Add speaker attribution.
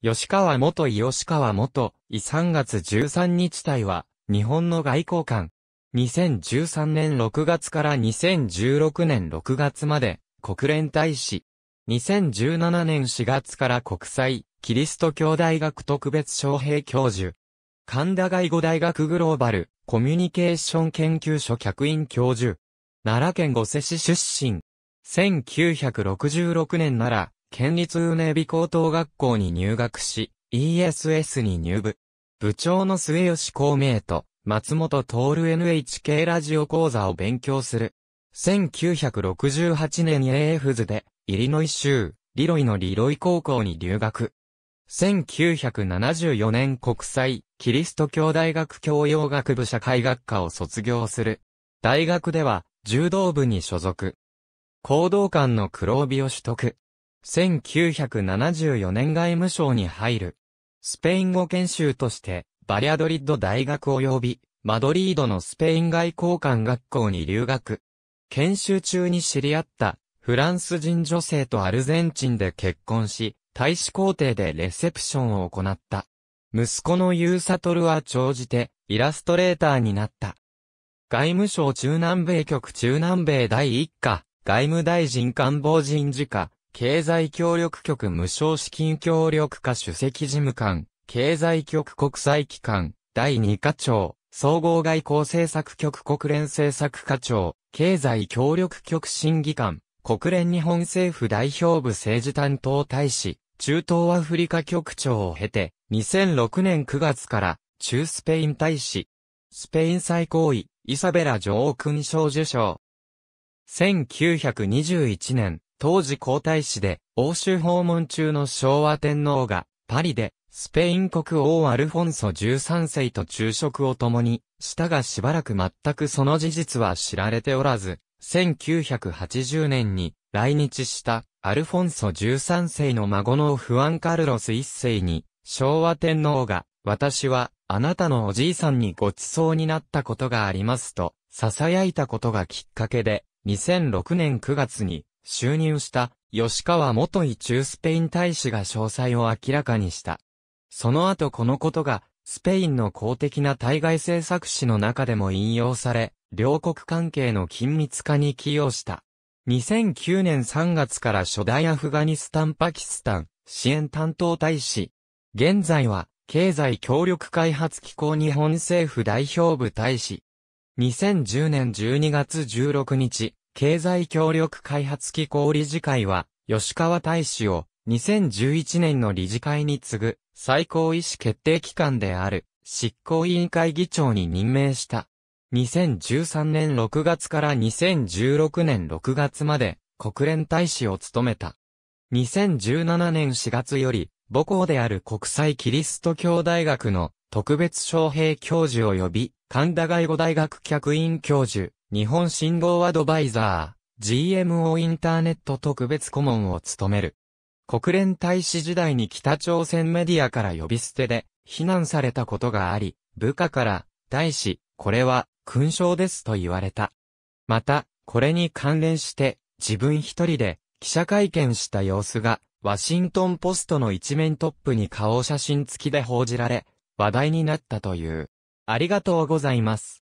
Speaker 1: 吉川元吉川元、伊3月13日隊は、日本の外交官。2013年6月から2016年6月まで、国連大使。2017年4月から国際、キリスト教大学特別招聘教授。神田外語大学グローバル、コミュニケーション研究所客員教授。奈良県御瀬市出身。1966年なら、県立ウネび高等学校に入学し、ESS に入部。部長の末吉孔明と松本徹 NHK ラジオ講座を勉強する。1968年 AF 図で、イリノイ州、リロイのリロイ高校に留学。1974年国際キリスト教大学教養学部社会学科を卒業する。大学では柔道部に所属。行動官の黒帯を取得。1974年外務省に入る。スペイン語研修として、バリアドリッド大学及び、マドリードのスペイン外交官学校に留学。研修中に知り合ったフランス人女性とアルゼンチンで結婚し、大使公邸でレセプションを行った。息子のユーサトルは長じてイラストレーターになった。外務省中南米局中南米第1課、外務大臣官房人事課、経済協力局無償資金協力課主席事務官、経済局国際機関、第2課長、総合外交政策局国連政策課長、経済協力局審議官、国連日本政府代表部政治担当大使、中東アフリカ局長を経て、2006年9月から、中スペイン大使、スペイン最高位、イサベラ女王勲章受章。1921年、当時皇太子で、欧州訪問中の昭和天皇が、パリで、スペイン国王アルフォンソ13世と昼食を共に、したがしばらく全くその事実は知られておらず、1980年に来日したアルフォンソ13世の孫のフアンカルロス1世に、昭和天皇が、私は、あなたのおじいさんにご馳走になったことがありますと、囁いたことがきっかけで、2006年9月に、就任した吉川元位中スペイン大使が詳細を明らかにした。その後このことがスペインの公的な対外政策史の中でも引用され、両国関係の緊密化に寄与した。2009年3月から初代アフガニスタン・パキスタン支援担当大使。現在は経済協力開発機構日本政府代表部大使。2010年12月16日、経済協力開発機構理事会は、吉川大使を2011年の理事会に次ぐ最高意思決定機関である執行委員会議長に任命した。2013年6月から2016年6月まで国連大使を務めた。2017年4月より母校である国際キリスト教大学の特別招聘教授及び神田外語大学客員教授、日本信号アドバイザー、GMO インターネット特別顧問を務める。国連大使時代に北朝鮮メディアから呼び捨てで、非難されたことがあり、部下から、大使、これは、勲章ですと言われた。また、これに関連して、自分一人で、記者会見した様子が、ワシントンポストの一面トップに顔写真付きで報じられ、話題になったという。ありがとうございます。